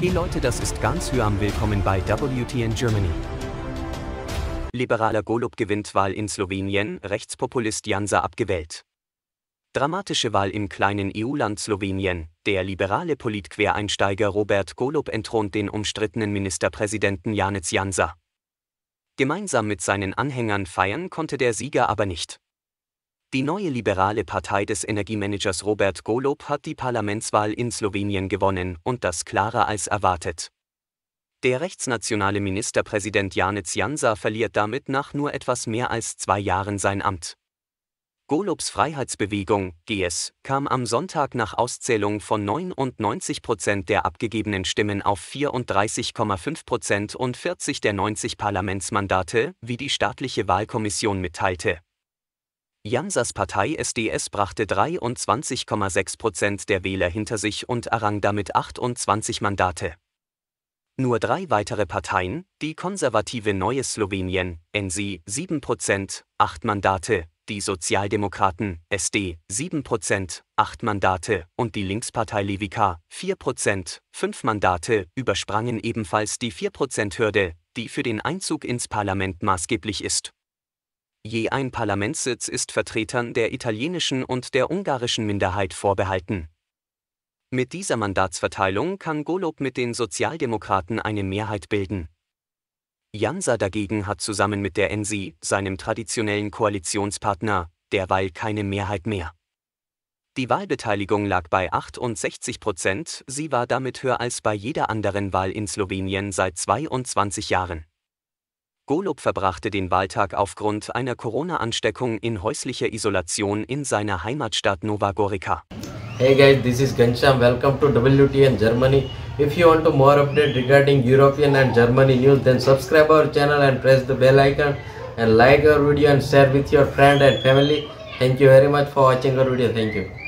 Hey Leute, das ist ganz Hyam. Willkommen bei WTN Germany. Liberaler Golub gewinnt Wahl in Slowenien, Rechtspopulist Jansa abgewählt. Dramatische Wahl im kleinen EU-Land Slowenien. Der liberale Politquereinsteiger Robert Golub entthront den umstrittenen Ministerpräsidenten Janez Jansa. Gemeinsam mit seinen Anhängern feiern konnte der Sieger aber nicht. Die neue liberale Partei des Energiemanagers Robert Golob hat die Parlamentswahl in Slowenien gewonnen und das klarer als erwartet. Der rechtsnationale Ministerpräsident Janez Jansa verliert damit nach nur etwas mehr als zwei Jahren sein Amt. Golubs Freiheitsbewegung, GS, kam am Sonntag nach Auszählung von 99 Prozent der abgegebenen Stimmen auf 34,5 Prozent und 40 der 90 Parlamentsmandate, wie die staatliche Wahlkommission mitteilte. Jansas Partei SDS brachte 23,6 Prozent der Wähler hinter sich und errang damit 28 Mandate. Nur drei weitere Parteien, die konservative Neue Slowenien, NSI 7 Prozent, 8 Mandate, die Sozialdemokraten, SD 7 Prozent, 8 Mandate und die Linkspartei Levika 4 Prozent, 5 Mandate, übersprangen ebenfalls die 4 Prozent-Hürde, die für den Einzug ins Parlament maßgeblich ist je ein Parlamentssitz ist Vertretern der italienischen und der ungarischen Minderheit vorbehalten. Mit dieser Mandatsverteilung kann Golob mit den Sozialdemokraten eine Mehrheit bilden. Jansa dagegen hat zusammen mit der ENSI, seinem traditionellen Koalitionspartner, derweil keine Mehrheit mehr. Die Wahlbeteiligung lag bei 68 Prozent, sie war damit höher als bei jeder anderen Wahl in Slowenien seit 22 Jahren. Golub verbrachte den Wahltag aufgrund einer Corona-Ansteckung in häuslicher Isolation in seiner Heimatstadt Novagorica. Hey guys, this is Gansham. Welcome to WTN Germany. If you want to more update regarding European and Germany news, then subscribe our channel and press the bell icon and like our video and share with your friend and family. Thank you very much for watching our video. Thank you.